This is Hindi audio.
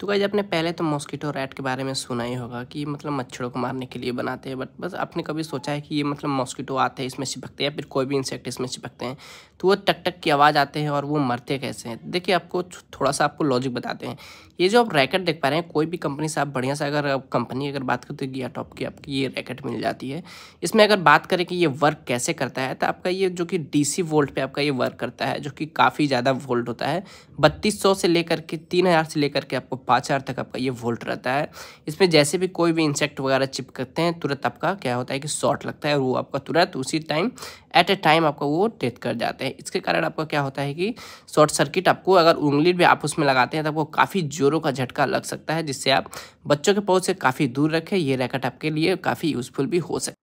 तो गाइज आपने पहले तो मॉस्किटो रैट के बारे में सुना ही होगा कि मतलब मच्छरों को मारने के लिए बनाते हैं बट बस आपने कभी सोचा है कि ये मतलब मॉस्किटो आते हैं इसमें चिपकते हैं या फिर कोई भी इंसेक्ट इसमें चिपकते हैं तो वो टक टक की आवाज़ आते हैं और वो मरते कैसे हैं देखिए आपको थोड़ा सा आपको लॉजिक बताते हैं ये जो आप रैकेट देख पा रहे हैं कोई भी कंपनी से आप बढ़िया से अगर कंपनी अगर बात करते तो गिया टॉप की आपकी ये रैकेट मिल जाती है इसमें अगर बात करें कि ये वर्क कैसे करता है तो आपका ये जो कि डीसी वोल्ट पे आपका ये वर्क करता है जो कि काफ़ी ज़्यादा वोल्ट होता है बत्तीस से लेकर के तीन से लेकर के आपको पाँच हज़ार तक आपका ये वोल्ट रहता है इस पर जैसे भी कोई भी इंसेक्ट वगैरह चिप करते हैं तुरंत आपका क्या होता है कि शॉर्ट लगता है और वो आपका तुरंत उसी टाइम एट ए टाइम आपका वो डेथ कर जाते हैं इसके कारण आपका क्या होता है कि शॉर्ट सर्किट आपको अगर उंगली भी आप उसमें लगाते हैं तो आपको काफ़ी जोरों का झटका लग सकता है जिससे आप बच्चों के पौध से काफ़ी दूर रखें ये रैकेट आपके लिए काफ़ी यूज़फुल भी हो सकता है